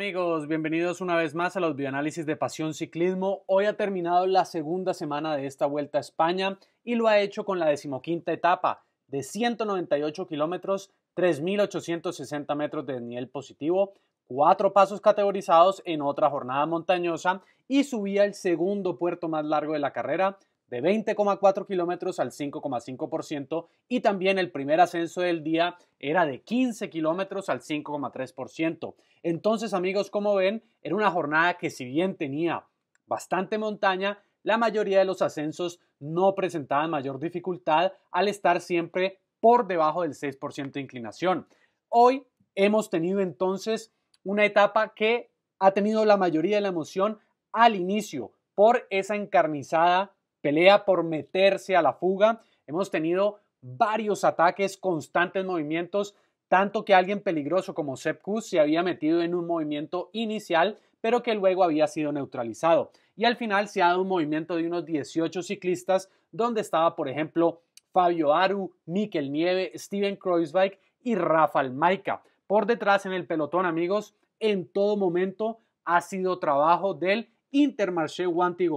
amigos? Bienvenidos una vez más a los bioanálisis de Pasión Ciclismo. Hoy ha terminado la segunda semana de esta Vuelta a España y lo ha hecho con la decimoquinta etapa de 198 kilómetros, 3.860 metros de nivel positivo, cuatro pasos categorizados en otra jornada montañosa y subía el segundo puerto más largo de la carrera, de 20,4 kilómetros al 5,5% y también el primer ascenso del día era de 15 kilómetros al 5,3%. Entonces amigos, como ven, era una jornada que si bien tenía bastante montaña, la mayoría de los ascensos no presentaban mayor dificultad al estar siempre por debajo del 6% de inclinación. Hoy hemos tenido entonces una etapa que ha tenido la mayoría de la emoción al inicio por esa encarnizada pelea por meterse a la fuga. Hemos tenido varios ataques, constantes movimientos, tanto que alguien peligroso como Sepkus se había metido en un movimiento inicial, pero que luego había sido neutralizado. Y al final se ha dado un movimiento de unos 18 ciclistas, donde estaba, por ejemplo, Fabio Aru, Miquel Nieve, Steven Kreuzweig y Rafael Maika. Por detrás en el pelotón, amigos, en todo momento ha sido trabajo del Intermarché Wanty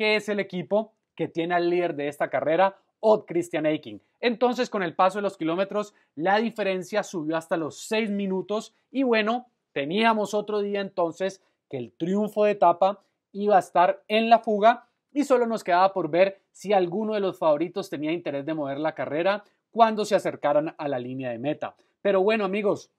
que es el equipo que tiene al líder de esta carrera, Odd Christian Eiking. Entonces, con el paso de los kilómetros, la diferencia subió hasta los 6 minutos y bueno, teníamos otro día entonces que el triunfo de etapa iba a estar en la fuga y solo nos quedaba por ver si alguno de los favoritos tenía interés de mover la carrera cuando se acercaran a la línea de meta. Pero bueno, amigos,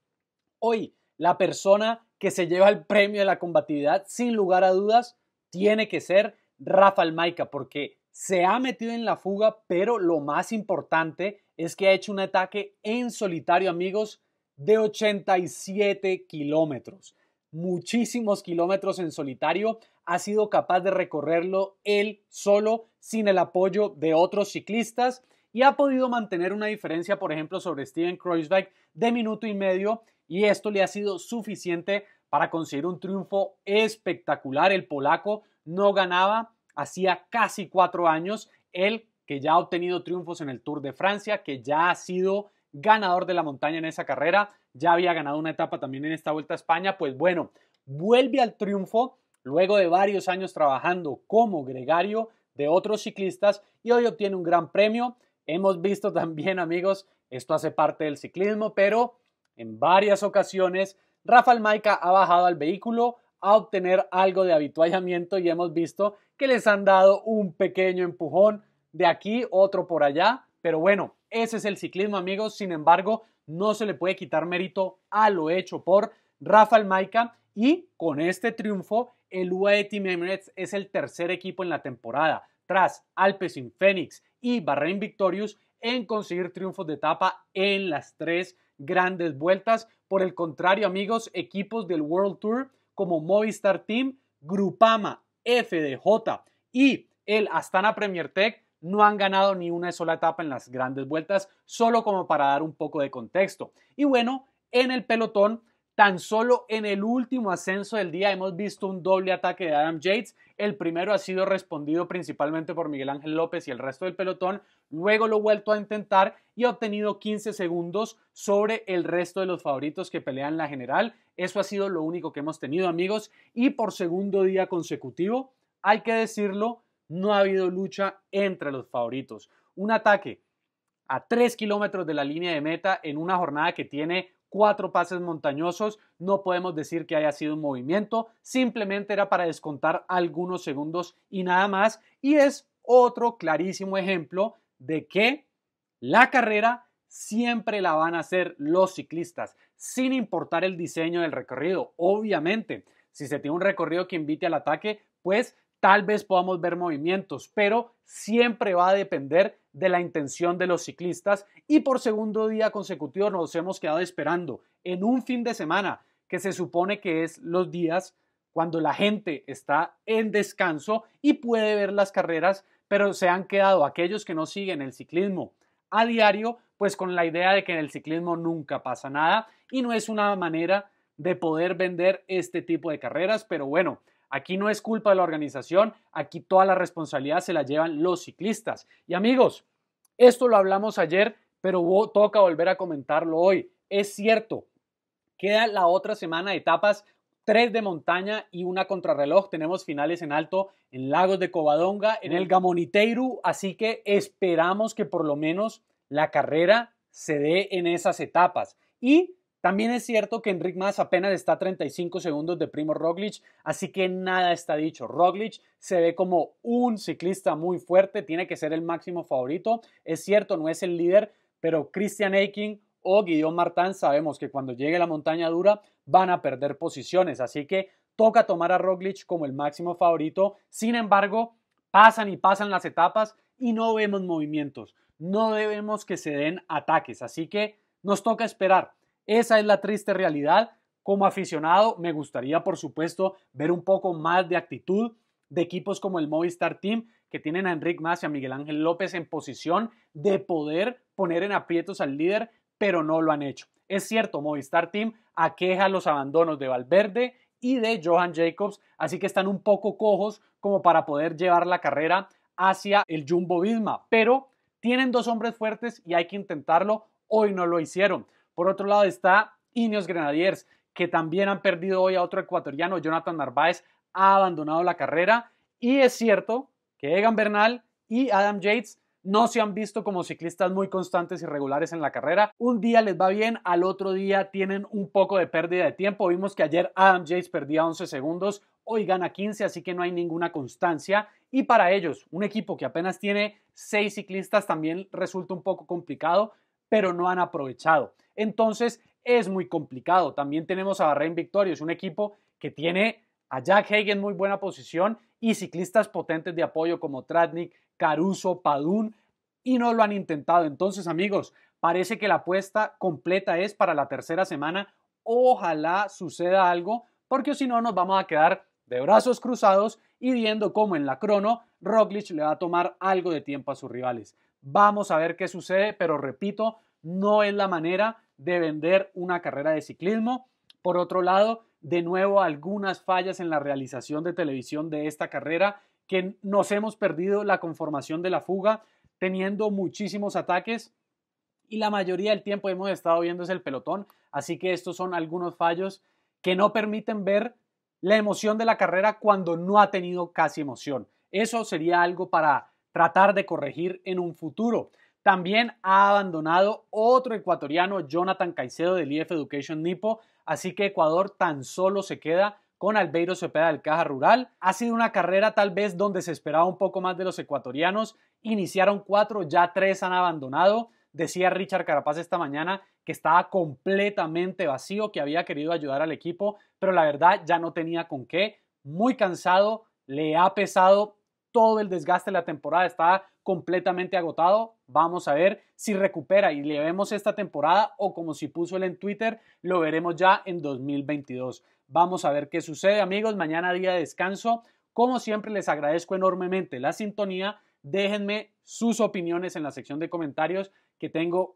hoy la persona que se lleva el premio de la combatividad, sin lugar a dudas, tiene que ser Rafael Maika, porque se ha metido en la fuga, pero lo más importante es que ha hecho un ataque en solitario, amigos, de 87 kilómetros. Muchísimos kilómetros en solitario. Ha sido capaz de recorrerlo él solo, sin el apoyo de otros ciclistas. Y ha podido mantener una diferencia, por ejemplo, sobre Steven Kreuzberg de minuto y medio. Y esto le ha sido suficiente para conseguir un triunfo espectacular. El polaco no ganaba hacía casi cuatro años, él que ya ha obtenido triunfos en el Tour de Francia, que ya ha sido ganador de la montaña en esa carrera, ya había ganado una etapa también en esta Vuelta a España, pues bueno, vuelve al triunfo luego de varios años trabajando como gregario de otros ciclistas y hoy obtiene un gran premio. Hemos visto también, amigos, esto hace parte del ciclismo, pero en varias ocasiones Rafael Maica ha bajado al vehículo, a obtener algo de habituallamiento y hemos visto que les han dado un pequeño empujón de aquí, otro por allá, pero bueno, ese es el ciclismo amigos, sin embargo, no se le puede quitar mérito a lo hecho por Rafael Maika y con este triunfo el UAE Team Emirates es el tercer equipo en la temporada, tras Alpecin Phoenix y Bahrain Victorious en conseguir triunfos de etapa en las tres grandes vueltas. Por el contrario, amigos, equipos del World Tour como Movistar Team, Grupama, FDJ y el Astana Premier Tech no han ganado ni una sola etapa en las grandes vueltas, solo como para dar un poco de contexto. Y bueno, en el pelotón Tan solo en el último ascenso del día hemos visto un doble ataque de Adam Yates. El primero ha sido respondido principalmente por Miguel Ángel López y el resto del pelotón. Luego lo he vuelto a intentar y ha obtenido 15 segundos sobre el resto de los favoritos que pelean la general. Eso ha sido lo único que hemos tenido, amigos. Y por segundo día consecutivo, hay que decirlo, no ha habido lucha entre los favoritos. Un ataque a 3 kilómetros de la línea de meta en una jornada que tiene cuatro pases montañosos. No podemos decir que haya sido un movimiento, simplemente era para descontar algunos segundos y nada más. Y es otro clarísimo ejemplo de que la carrera siempre la van a hacer los ciclistas, sin importar el diseño del recorrido. Obviamente, si se tiene un recorrido que invite al ataque, pues tal vez podamos ver movimientos, pero siempre va a depender de la intención de los ciclistas y por segundo día consecutivo nos hemos quedado esperando en un fin de semana que se supone que es los días cuando la gente está en descanso y puede ver las carreras, pero se han quedado aquellos que no siguen el ciclismo a diario, pues con la idea de que en el ciclismo nunca pasa nada y no es una manera de poder vender este tipo de carreras, pero bueno, Aquí no es culpa de la organización, aquí toda la responsabilidad se la llevan los ciclistas. Y amigos, esto lo hablamos ayer, pero toca volver a comentarlo hoy. Es cierto, queda la otra semana de etapas, tres de montaña y una contrarreloj. Tenemos finales en alto en Lagos de Covadonga, en el mm. Gamoniteiru. así que esperamos que por lo menos la carrera se dé en esas etapas. Y también es cierto que Enric Mas apenas está a 35 segundos de Primo Roglic, así que nada está dicho. Roglic se ve como un ciclista muy fuerte, tiene que ser el máximo favorito. Es cierto, no es el líder, pero Christian Eiking o Guillaume Martin sabemos que cuando llegue la montaña dura van a perder posiciones, así que toca tomar a Roglic como el máximo favorito. Sin embargo, pasan y pasan las etapas y no vemos movimientos, no debemos que se den ataques, así que nos toca esperar. Esa es la triste realidad. Como aficionado, me gustaría, por supuesto, ver un poco más de actitud de equipos como el Movistar Team, que tienen a Enrique Mas y a Miguel Ángel López en posición de poder poner en aprietos al líder, pero no lo han hecho. Es cierto, Movistar Team aqueja los abandonos de Valverde y de Johan Jacobs, así que están un poco cojos como para poder llevar la carrera hacia el Jumbo Visma, pero tienen dos hombres fuertes y hay que intentarlo. Hoy no lo hicieron. Por otro lado está Ineos Grenadiers, que también han perdido hoy a otro ecuatoriano, Jonathan Narváez, ha abandonado la carrera. Y es cierto que Egan Bernal y Adam Yates no se han visto como ciclistas muy constantes y regulares en la carrera. Un día les va bien, al otro día tienen un poco de pérdida de tiempo. Vimos que ayer Adam Yates perdía 11 segundos, hoy gana 15, así que no hay ninguna constancia. Y para ellos, un equipo que apenas tiene 6 ciclistas también resulta un poco complicado, pero no han aprovechado entonces es muy complicado. También tenemos a Bahrein Victorious, un equipo que tiene a Jack Hagen en muy buena posición y ciclistas potentes de apoyo como Tratnik, Caruso, Padun y no lo han intentado. Entonces, amigos, parece que la apuesta completa es para la tercera semana. Ojalá suceda algo, porque si no nos vamos a quedar de brazos cruzados y viendo cómo en la crono Roglic le va a tomar algo de tiempo a sus rivales. Vamos a ver qué sucede, pero repito, no es la manera de vender una carrera de ciclismo. Por otro lado, de nuevo algunas fallas en la realización de televisión de esta carrera que nos hemos perdido la conformación de la fuga teniendo muchísimos ataques y la mayoría del tiempo hemos estado viendo es el pelotón, así que estos son algunos fallos que no permiten ver la emoción de la carrera cuando no ha tenido casi emoción. Eso sería algo para tratar de corregir en un futuro. También ha abandonado otro ecuatoriano, Jonathan Caicedo del IF e Education Nipo, así que Ecuador tan solo se queda con Albeiro Cepeda del Caja Rural. Ha sido una carrera tal vez donde se esperaba un poco más de los ecuatorianos. Iniciaron cuatro, ya tres han abandonado. Decía Richard Carapaz esta mañana que estaba completamente vacío, que había querido ayudar al equipo, pero la verdad ya no tenía con qué. Muy cansado, le ha pesado todo el desgaste de la temporada, estaba completamente agotado. Vamos a ver si recupera y le vemos esta temporada o como si puso él en Twitter, lo veremos ya en 2022. Vamos a ver qué sucede, amigos. Mañana día de descanso. Como siempre, les agradezco enormemente la sintonía. Déjenme sus opiniones en la sección de comentarios. Que tengo